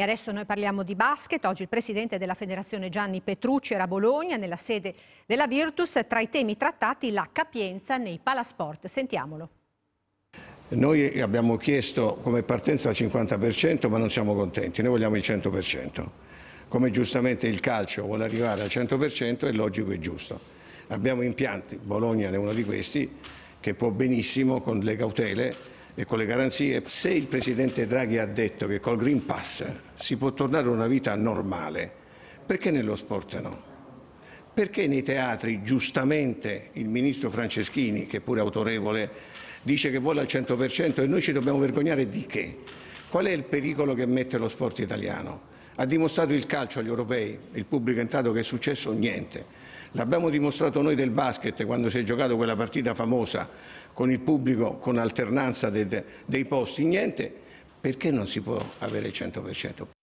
E adesso noi parliamo di basket. Oggi il presidente della federazione Gianni Petrucci era a Bologna nella sede della Virtus. Tra i temi trattati la capienza nei palasport. Sentiamolo. Noi abbiamo chiesto come partenza il 50% ma non siamo contenti, noi vogliamo il 100%. Come giustamente il calcio vuole arrivare al 100% è logico e giusto. Abbiamo impianti, Bologna è uno di questi, che può benissimo con le cautele e con le garanzie, se il Presidente Draghi ha detto che col Green Pass si può tornare a una vita normale, perché nello sport no? Perché nei teatri, giustamente, il Ministro Franceschini, che è pure autorevole, dice che vuole al 100% e noi ci dobbiamo vergognare di che? Qual è il pericolo che mette lo sport italiano? Ha dimostrato il calcio agli europei, il pubblico è entrato che è successo niente. L'abbiamo dimostrato noi del basket quando si è giocato quella partita famosa con il pubblico, con alternanza dei, dei posti, niente, perché non si può avere il 100%?